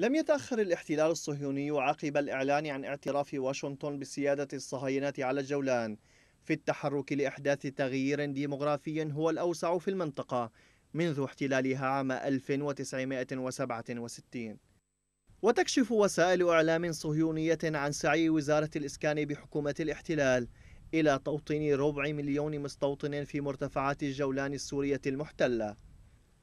لم يتأخر الاحتلال الصهيوني عقب الإعلان عن اعتراف واشنطن بسيادة الصهاينة على الجولان في التحرك لإحداث تغيير ديمغرافي هو الأوسع في المنطقة منذ احتلالها عام 1967 وتكشف وسائل إعلام صهيونية عن سعي وزارة الإسكان بحكومة الاحتلال إلى توطين ربع مليون مستوطن في مرتفعات الجولان السورية المحتلة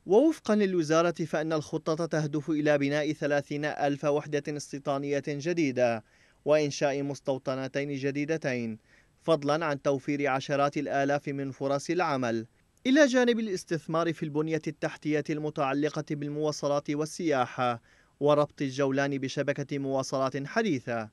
ووفقا للوزارة فإن الخطة تهدف إلى بناء ثلاثين ألف وحدة استيطانية جديدة وإنشاء مستوطنتين جديدتين فضلا عن توفير عشرات الآلاف من فرص العمل إلى جانب الاستثمار في البنية التحتية المتعلقة بالمواصلات والسياحة وربط الجولان بشبكة مواصلات حديثة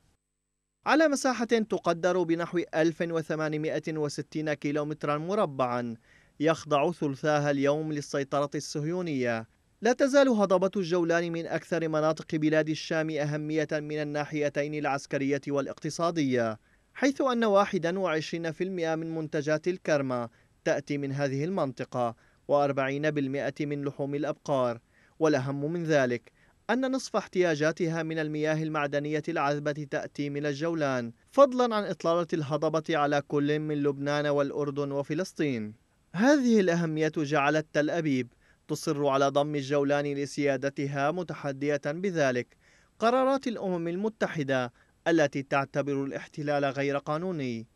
على مساحة تقدر بنحو 1860 كيلومترا مربعا يخضع ثلثاها اليوم للسيطرة الصهيونية لا تزال هضبة الجولان من أكثر مناطق بلاد الشام أهمية من الناحيتين العسكرية والاقتصادية حيث أن 21% من منتجات الكرمة تأتي من هذه المنطقة و40% من لحوم الأبقار والأهم من ذلك أن نصف احتياجاتها من المياه المعدنية العذبة تأتي من الجولان فضلا عن إطلالة الهضبة على كل من لبنان والأردن وفلسطين هذه الأهمية جعلت تل أبيب تصر على ضم الجولان لسيادتها متحدية بذلك قرارات الأمم المتحدة التي تعتبر الاحتلال غير قانوني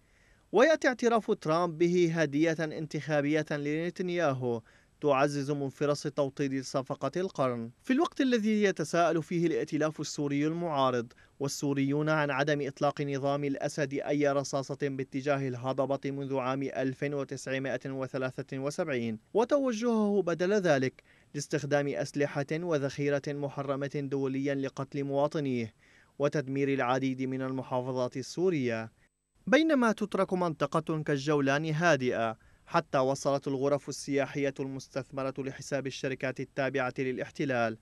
ويأتي اعتراف ترامب به هدية انتخابية لنتنياهو تعزز من فرص توطيد صفقة القرن في الوقت الذي يتساءل فيه الائتلاف السوري المعارض والسوريون عن عدم إطلاق نظام الأسد أي رصاصة باتجاه الهضبة منذ عام 1973 وتوجهه بدل ذلك لاستخدام أسلحة وذخيرة محرمة دوليا لقتل مواطنيه وتدمير العديد من المحافظات السورية بينما تترك منطقة كالجولان هادئة حتى وصلت الغرف السياحية المستثمرة لحساب الشركات التابعة للاحتلال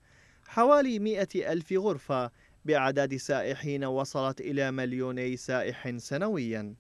حوالي 100 ألف غرفة بأعداد سائحين وصلت إلى مليوني سائح سنوياً